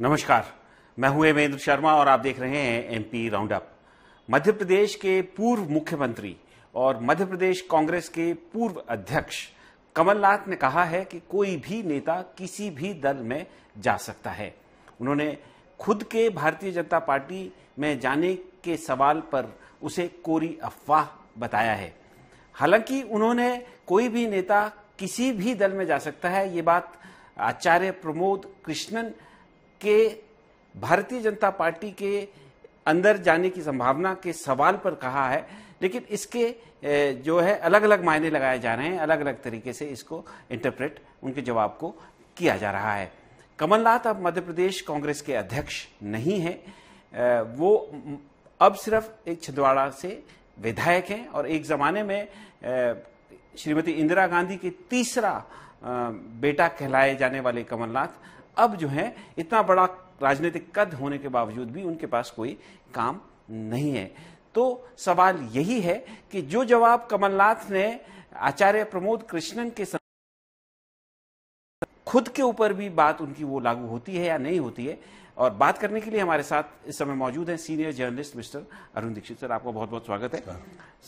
नमस्कार मैं हूं हेमेंद्र शर्मा और आप देख रहे हैं एमपी राउंड मध्य प्रदेश के पूर्व मुख्यमंत्री और मध्य प्रदेश कांग्रेस के पूर्व अध्यक्ष कमलनाथ ने कहा है कि कोई भी नेता किसी भी दल में जा सकता है उन्होंने खुद के भारतीय जनता पार्टी में जाने के सवाल पर उसे कोरी अफवाह बताया है हालांकि उन्होंने कोई भी नेता किसी भी दल में जा सकता है ये बात आचार्य प्रमोद कृष्णन के भारतीय जनता पार्टी के अंदर जाने की संभावना के सवाल पर कहा है लेकिन इसके जो है अलग अलग मायने लगाए जा रहे हैं अलग अलग तरीके से इसको इंटरप्रेट उनके जवाब को किया जा रहा है कमलनाथ अब मध्य प्रदेश कांग्रेस के अध्यक्ष नहीं है वो अब सिर्फ एक छिंदवाड़ा से विधायक हैं और एक ज़माने में श्रीमती इंदिरा गांधी के तीसरा बेटा कहलाए जाने वाले कमलनाथ अब जो है इतना बड़ा राजनीतिक कद होने के बावजूद भी उनके पास कोई काम नहीं है तो सवाल यही है कि जो जवाब कमलनाथ ने आचार्य प्रमोद कृष्णन के खुद के ऊपर भी बात उनकी वो लागू होती है या नहीं होती है और बात करने के लिए हमारे साथ इस समय मौजूद हैं senior journalist mister Arun Dixit sir आपका बहुत बहुत स्वागत है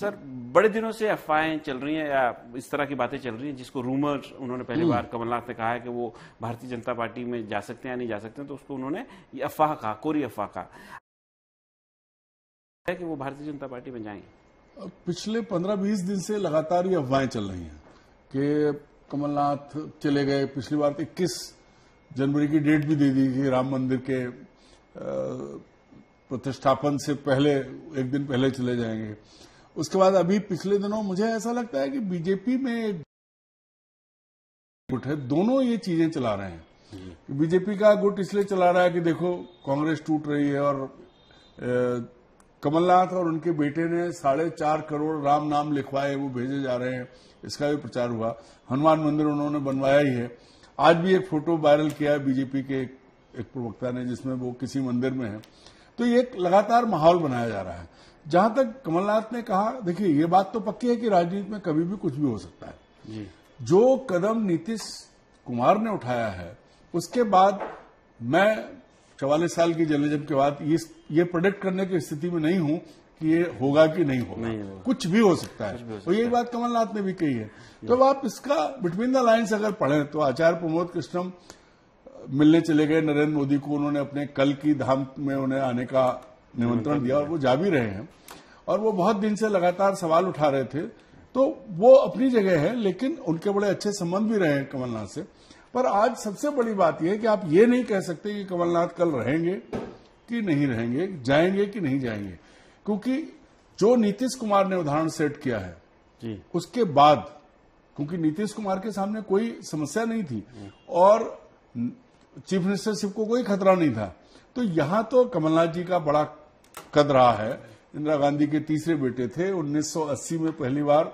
सर बड़े दिनों से अफवाहें चल रही हैं या इस तरह की बातें चल रही हैं जिसको रूमर उन्होंने पहली hmm. बार कमलनाथ ने कहा है कि वो भारतीय जनता पार्टी में जा सकते हैं या नहीं जा सकते तो उसको उन्होंने ये अफवाह कहा कोरी अफवाह कहा है कि वो भारतीय जनता पार्टी में जाएंगे पिछले पंद्रह बीस दिन से लगातार ये अफवाहें चल रही हैं कि कमलनाथ चले गए पिछली बार तो इक्कीस जनवरी की डेट भी दे दी थी राम मंदिर के प्रतिष्ठापन से पहले एक दिन पहले चले जाएंगे उसके बाद अभी पिछले दिनों मुझे ऐसा लगता है कि बीजेपी में गुट है दोनों ये चीजें चला रहे हैं बीजेपी का गुट इसलिए चला रहा है कि देखो कांग्रेस टूट रही है और कमलनाथ और उनके बेटे ने साढ़े चार करोड़ राम नाम लिखवाए वो भेजे जा रहे हैं इसका भी प्रचार हुआ हनुमान मंदिर उन्होंने बनवाया ही है आज भी एक फोटो वायरल किया है बीजेपी के एक, एक प्रवक्ता ने जिसमें वो किसी मंदिर में है तो ये एक लगातार माहौल बनाया जा रहा है जहां तक कमलनाथ ने कहा देखिए ये बात तो पक्की है कि राजनीति में कभी भी कुछ भी हो सकता है जी। जो कदम नीतीश कुमार ने उठाया है उसके बाद मैं चवालीस साल की जर्नलिज्म के बाद ये, ये प्रोडक्ट करने की स्थिति में नहीं हूं कि ये होगा कि नहीं होगा नहीं हो। कुछ भी हो सकता है तो यही बात कमलनाथ ने भी कही है तो आप इसका बिटवीन द लाइन्स अगर पढ़ें तो आचार्य प्रमोद कृष्णम मिलने चले गए नरेंद्र मोदी को उन्होंने अपने कल की धाम में उन्हें आने का निमंत्रण दिया और वो जा भी रहे हैं और वो बहुत दिन से लगातार सवाल उठा रहे थे तो वो अपनी जगह है लेकिन उनके बड़े अच्छे संबंध भी रहे हैं कमलनाथ से पर आज सबसे बड़ी बात यह है कि आप ये नहीं कह सकते कि कमलनाथ कल रहेंगे कि नहीं रहेंगे जाएंगे कि नहीं जाएंगे क्योंकि जो नीतीश कुमार ने उदाहरण सेट किया है जी। उसके बाद क्योंकि नीतीश कुमार के सामने कोई समस्या नहीं थी और चीफ मिनिस्टरशिप को कोई खतरा नहीं था तो यहां तो कमलनाथ जी का बड़ा कद रहा है इंदिरा गांधी के तीसरे बेटे थे 1980 में पहली बार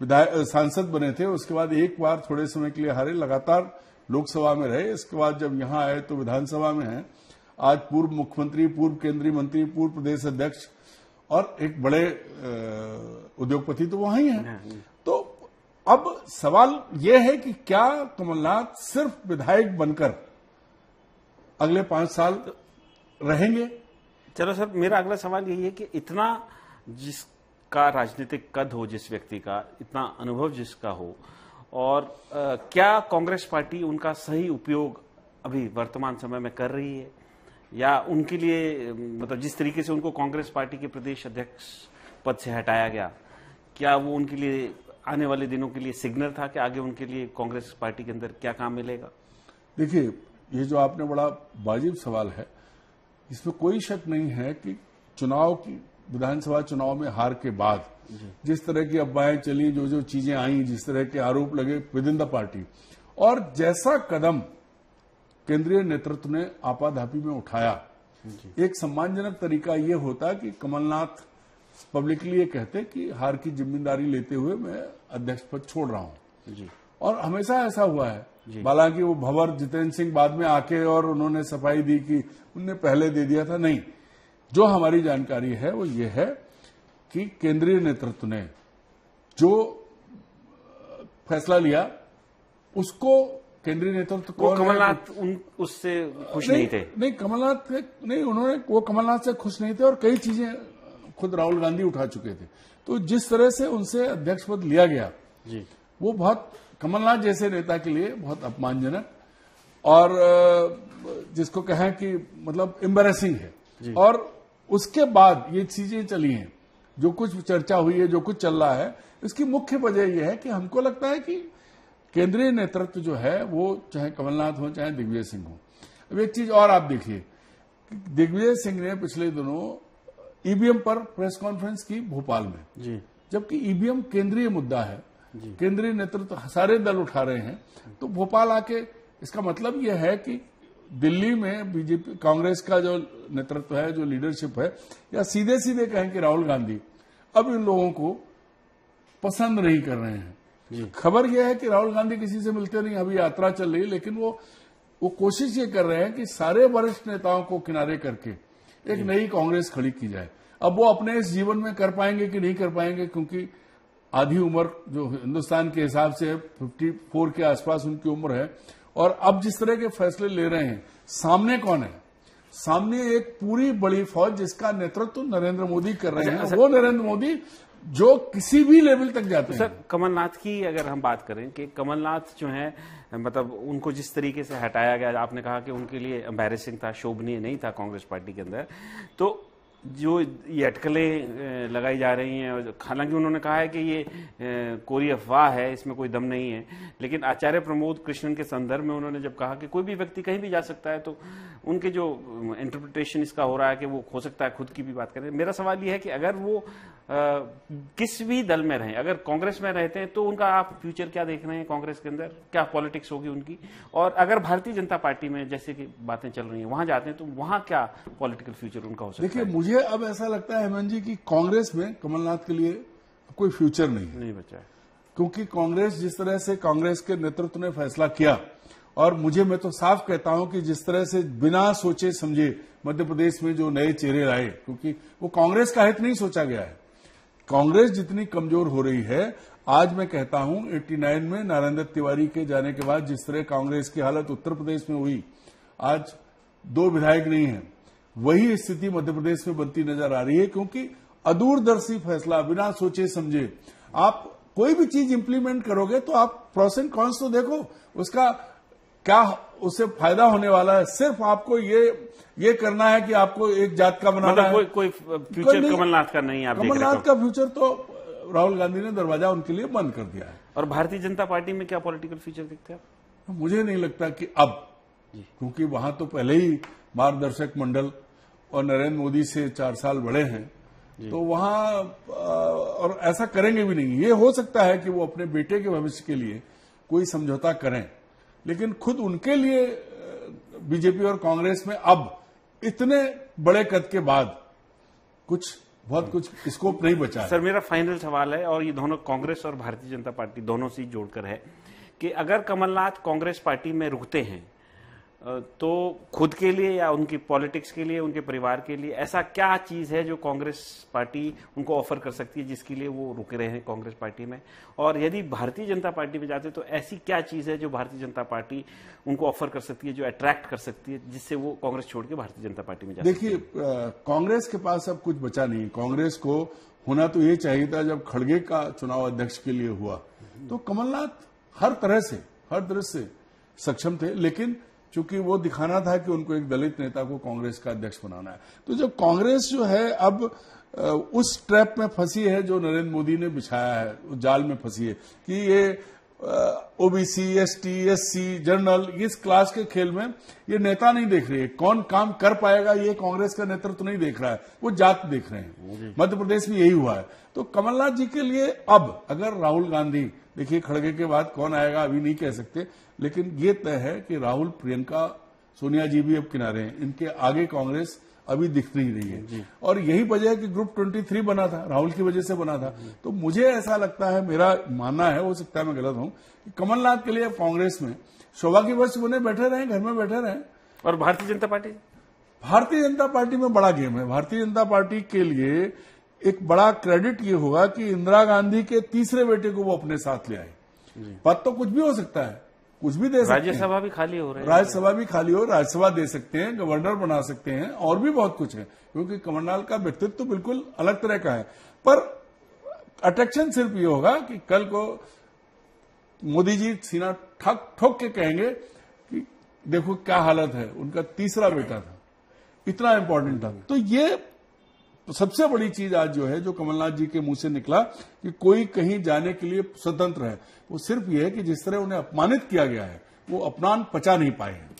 विधायक सांसद बने थे उसके बाद एक बार थोड़े समय के लिए हारे लगातार लोकसभा में रहे इसके बाद जब यहां आए तो विधानसभा में हैं आज पूर्व मुख्यमंत्री पूर्व केंद्रीय मंत्री पूर्व प्रदेश अध्यक्ष और एक बड़े उद्योगपति तो वहां ही है हाँ, हाँ। तो अब सवाल यह है कि क्या कमलनाथ सिर्फ विधायक बनकर अगले पांच साल रहेंगे चलो सर मेरा अगला सवाल यही है कि इतना जिसका राजनीतिक कद हो जिस व्यक्ति का इतना अनुभव जिसका हो और आ, क्या कांग्रेस पार्टी उनका सही उपयोग अभी वर्तमान समय में कर रही है या उनके लिए मतलब जिस तरीके से उनको कांग्रेस पार्टी के प्रदेश अध्यक्ष पद से हटाया गया क्या वो उनके लिए आने वाले दिनों के लिए सिग्नल था कि आगे उनके लिए कांग्रेस पार्टी के अंदर क्या काम मिलेगा देखिए ये जो आपने बड़ा वाजिब सवाल है इसमें कोई शक नहीं है कि चुनाव की विधानसभा चुनाव में हार के बाद जिस तरह की अफवाहें चली जो जो चीजें आई जिस तरह के आरोप लगे विद इन द पार्टी और जैसा कदम केंद्रीय नेतृत्व ने आपाधापी में उठाया एक सम्मानजनक तरीका ये होता कि कमलनाथ पब्लिकली ये कहते कि हार की जिम्मेदारी लेते हुए मैं अध्यक्ष पद छोड़ रहा हूं और हमेशा ऐसा हुआ है हालांकि वो भंवर जितेंद्र सिंह बाद में आके और उन्होंने सफाई दी कि उनने पहले दे दिया था नहीं जो हमारी जानकारी है वो ये है कि केंद्रीय नेतृत्व ने जो फैसला लिया उसको केंद्रीय नेतृत्व तो कमलनाथ उन उससे खुश नहीं, नहीं थे नहीं कमलनाथ नहीं उन्होंने वो कमलनाथ से खुश नहीं थे और कई चीजें खुद राहुल गांधी उठा चुके थे तो जिस तरह से उनसे अध्यक्ष पद लिया गया जी वो बहुत कमलनाथ जैसे नेता के लिए बहुत अपमानजनक और जिसको कहें कि मतलब एम्बेसिंग है और उसके बाद ये चीजें चली हैं जो कुछ चर्चा हुई है जो कुछ चल रहा है इसकी मुख्य वजह यह है कि हमको लगता है कि केंद्रीय नेतृत्व जो है वो चाहे कमलनाथ हो चाहे दिग्विजय सिंह हो अब एक चीज और आप देखिए दिग्विजय सिंह ने पिछले दिनों ईवीएम पर प्रेस कॉन्फ्रेंस की भोपाल में जी जबकि ईवीएम केंद्रीय मुद्दा है केंद्रीय नेतृत्व तो सारे दल उठा रहे हैं तो भोपाल आके इसका मतलब यह है कि दिल्ली में बीजेपी कांग्रेस का जो नेतृत्व है जो लीडरशिप है या सीधे सीधे कहें कि राहुल गांधी अब इन लोगों को पसंद नहीं कर रहे हैं खबर यह है कि राहुल गांधी किसी से मिलते नहीं अभी यात्रा चल रही है लेकिन वो वो कोशिश ये कर रहे हैं कि सारे वरिष्ठ नेताओं को किनारे करके एक नई कांग्रेस खड़ी की जाए अब वो अपने इस जीवन में कर पाएंगे कि नहीं कर पाएंगे क्योंकि आधी उम्र जो हिंदुस्तान के हिसाब से फोर के आसपास उनकी उम्र है और अब जिस तरह के फैसले ले रहे हैं सामने कौन है सामने एक पूरी बड़ी फौज जिसका नेतृत्व नरेंद्र मोदी कर रहे अच्छा, हैं अच्छा। वो नरेंद्र मोदी जो किसी भी लेवल तक जाते तो हैं सर कमलनाथ की अगर हम बात करें कि कमलनाथ जो है मतलब उनको जिस तरीके से हटाया गया आपने कहा कि उनके लिए एम्बेसिंग था शोभनीय नहीं था कांग्रेस पार्टी के अंदर तो जो ये अटकलें लगाई जा रही हैं और हालांकि उन्होंने कहा है कि ये कोरी अफवाह है इसमें कोई दम नहीं है लेकिन आचार्य प्रमोद कृष्णन के संदर्भ में उन्होंने जब कहा कि कोई भी व्यक्ति कहीं भी जा सकता है तो उनके जो इंटरप्रिटेशन इसका हो रहा है कि वो हो सकता है खुद की भी बात करें मेरा सवाल ये है कि अगर वो आ, किस भी दल में रहें अगर कांग्रेस में रहते हैं तो उनका आप फ्यूचर क्या देख रहे हैं कांग्रेस के अंदर क्या पॉलिटिक्स होगी उनकी और अगर भारतीय जनता पार्टी में जैसे कि बातें चल रही हैं वहां जाते हैं तो वहां क्या पॉलिटिकल फ्यूचर उनका हो सकता है मुझे अब ऐसा लगता है हेमंत जी की कांग्रेस में कमलनाथ के लिए कोई फ्यूचर नहीं है नहीं बचा है क्योंकि कांग्रेस जिस तरह से कांग्रेस के नेतृत्व ने फैसला किया और मुझे मैं तो साफ कहता हूं कि जिस तरह से बिना सोचे समझे मध्य प्रदेश में जो नए चेहरे आए क्योंकि वो कांग्रेस का हित नहीं सोचा गया है कांग्रेस जितनी कमजोर हो रही है आज मैं कहता हूं 89 में नारायण तिवारी के जाने के बाद जिस तरह कांग्रेस की हालत उत्तर प्रदेश में हुई आज दो विधायक नहीं है वही स्थिति मध्य प्रदेश में बनती नजर आ रही है क्योंकि अदूरदर्शी फैसला बिना सोचे समझे आप कोई भी चीज इंप्लीमेंट करोगे तो आप प्रोस एंड कॉन्स तो देखो उसका क्या उससे फायदा होने वाला है सिर्फ आपको ये ये करना है कि आपको एक जात का बनाना मतलब है कोई कोई फ्यूचर कमलनाथ का नहीं आप कमलनाथ का फ्यूचर तो राहुल गांधी ने दरवाजा उनके लिए बंद कर दिया है और भारतीय जनता पार्टी में क्या पॉलिटिकल फ्यूचर दिखते हैं मुझे नहीं लगता कि अब क्योंकि वहां तो पहले ही मार्गदर्शक मंडल और नरेंद्र मोदी से चार साल बड़े हैं तो वहां और ऐसा करेंगे भी नहीं ये हो सकता है कि वो अपने बेटे के भविष्य के लिए कोई समझौता करें लेकिन खुद उनके लिए बीजेपी और कांग्रेस में अब इतने बड़े कद के बाद कुछ बहुत कुछ स्कोप नहीं बचा सर मेरा फाइनल सवाल है और ये दोनों कांग्रेस और भारतीय जनता पार्टी दोनों से जोड़कर है कि अगर कमलनाथ कांग्रेस पार्टी में रुकते हैं तो खुद के लिए या उनकी पॉलिटिक्स के लिए उनके परिवार के लिए ऐसा क्या चीज़ है जो कांग्रेस पार्टी उनको ऑफर कर सकती है जिसके लिए वो रुके रहे हैं कांग्रेस पार्टी में और यदि भारतीय जनता पार्टी में जाते तो ऐसी क्या चीज़ है जो भारतीय जनता पार्टी उनको ऑफर कर सकती है जो अट्रैक्ट कर सकती है जिससे वो कांग्रेस छोड़ के भारतीय जनता पार्टी में जाते देखिए कांग्रेस के पास अब कुछ बचा नहीं कांग्रेस को होना तो ये चाहिए था जब खड़गे का चुनाव अध्यक्ष के लिए हुआ तो कमलनाथ हर तरह से हर तरह से सक्षम थे लेकिन क्योंकि वो दिखाना था कि उनको एक दलित नेता को कांग्रेस का अध्यक्ष बनाना है तो जब कांग्रेस जो है अब उस ट्रैप में फंसी है जो नरेंद्र मोदी ने बिछाया है उस जाल में फंसी है कि ये OBC S T S C general इस क्लास के खेल में ये नेता नहीं देख रही है कौन काम कर पाएगा ये कांग्रेस का नेतृत्व तो नहीं देख रहा है वो जात देख रहे हैं मध्य प्रदेश में यही हुआ है तो कमलनाथ जी के लिए अब अगर राहुल गांधी देखिए खड़गे के बाद कौन आएगा अभी नहीं कह सकते लेकिन ये तय है कि राहुल प्रियंका सोनिया जी भी अब किनारे हैं इनके आगे कांग्रेस अभी दिख नहीं रही है और यही वजह है कि ग्रुप 23 बना था राहुल की वजह से बना था तो मुझे ऐसा लगता है मेरा मानना है हो सकता है मैं गलत हूं कि कमलनाथ के लिए कांग्रेस में शोभा की वर्ष उन्हें बैठे रहे घर में बैठे रहे और भारतीय जनता पार्टी भारतीय जनता पार्टी में बड़ा गेम है भारतीय जनता पार्टी के लिए एक बड़ा क्रेडिट ये होगा कि इंदिरा गांधी के तीसरे बेटे को वो अपने साथ ले आए पद तो कुछ भी हो सकता है कुछ भी दे सकते राज्यसभा भी खाली हो रही है राज्यसभा भी खाली हो राज्यसभा दे सकते हैं गवर्नर बना सकते हैं और भी बहुत कुछ है क्योंकि कमलनाथ का व्यक्तित्व तो बिल्कुल अलग तरह का है पर अट्रैक्शन सिर्फ ये होगा कि कल को मोदी जी सीना ठक ठोक के कहेंगे कि देखो क्या हालत है उनका तीसरा बेटा था इतना इम्पोर्टेंट था तो ये तो सबसे बड़ी चीज आज जो है जो कमलनाथ जी के मुंह से निकला कि कोई कहीं जाने के लिए स्वतंत्र है वो सिर्फ ये है कि जिस तरह उन्हें अपमानित किया गया है वो अपमान पचा नहीं पाए हैं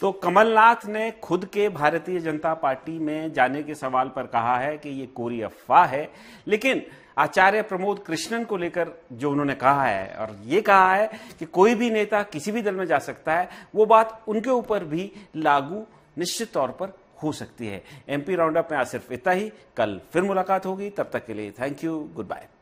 तो कमलनाथ ने खुद के भारतीय जनता पार्टी में जाने के सवाल पर कहा है कि ये कोरी अफवाह है लेकिन आचार्य प्रमोद कृष्णन को लेकर जो उन्होंने कहा है और ये कहा है कि कोई भी नेता किसी भी दल में जा सकता है वो बात उनके ऊपर भी लागू निश्चित तौर पर हो सकती है एमपी राउंडअप में आज सिर्फ इतना ही कल फिर मुलाकात होगी तब तक के लिए थैंक यू गुड बाय